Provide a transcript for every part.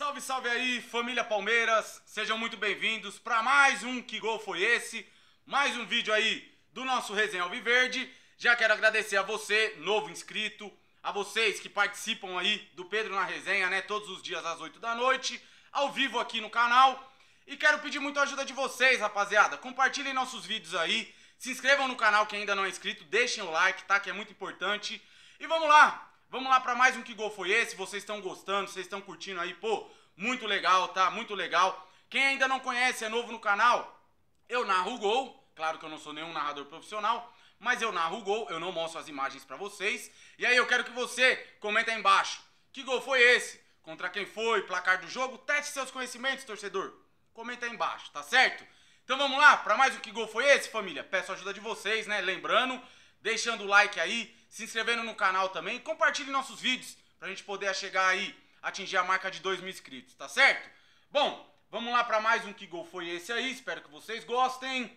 Salve, salve aí, família Palmeiras! Sejam muito bem-vindos para mais um Que Gol Foi Esse? Mais um vídeo aí do nosso Resenha Alviverde. Já quero agradecer a você, novo inscrito, a vocês que participam aí do Pedro na Resenha, né? Todos os dias às 8 da noite, ao vivo aqui no canal. E quero pedir muita ajuda de vocês, rapaziada. Compartilhem nossos vídeos aí, se inscrevam no canal que ainda não é inscrito, deixem o like, tá? Que é muito importante. E vamos lá! Vamos lá para mais um Que Gol Foi Esse? Vocês estão gostando, vocês estão curtindo aí? Pô, muito legal, tá? Muito legal. Quem ainda não conhece, é novo no canal, eu narro gol. Claro que eu não sou nenhum narrador profissional, mas eu narro gol, eu não mostro as imagens para vocês. E aí eu quero que você comenta aí embaixo. Que gol foi esse? Contra quem foi? Placar do jogo? Teste seus conhecimentos, torcedor. Comenta aí embaixo, tá certo? Então vamos lá, para mais um Que Gol Foi Esse, família? Peço a ajuda de vocês, né? Lembrando, deixando o like aí, se inscrevendo no canal também. Compartilhe nossos vídeos pra gente poder chegar aí, atingir a marca de 2 mil inscritos, tá certo? Bom, vamos lá para mais um Que Gol Foi Esse aí, espero que vocês gostem.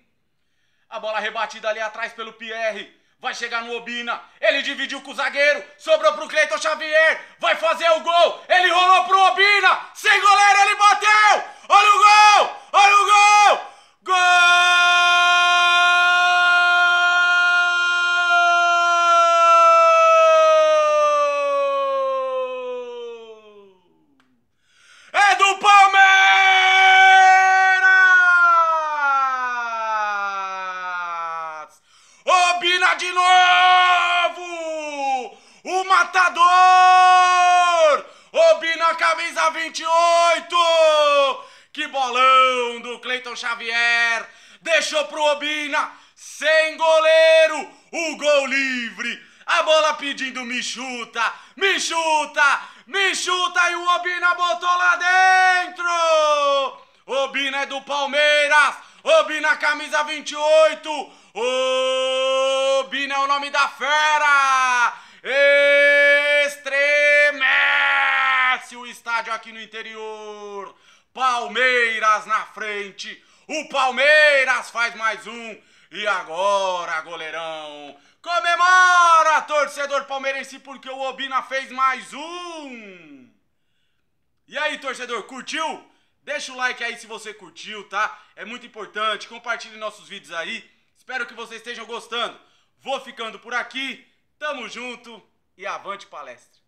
A bola rebatida ali atrás pelo Pierre. Vai chegar no Obina. Ele dividiu com o zagueiro. Sobrou pro Cleiton Xavier. Vai fazer o gol. Ele rolou pro Obina. Sem goleiro Obina de novo! O matador! Obina camisa 28! Que bolão do Cleiton Xavier! Deixou pro Obina sem goleiro! O gol livre! A bola pedindo me chuta, me chuta, me chuta e o Obina botou lá dentro! Obina é do Palmeiras! Obina camisa 28! O nome da fera! Estremece o estádio aqui no interior. Palmeiras na frente. O Palmeiras faz mais um. E agora, goleirão, comemora, torcedor palmeirense, porque o Obina fez mais um. E aí, torcedor, curtiu? Deixa o like aí se você curtiu, tá? É muito importante. Compartilhe nossos vídeos aí. Espero que vocês estejam gostando. Vou ficando por aqui. Tamo junto e avante palestra.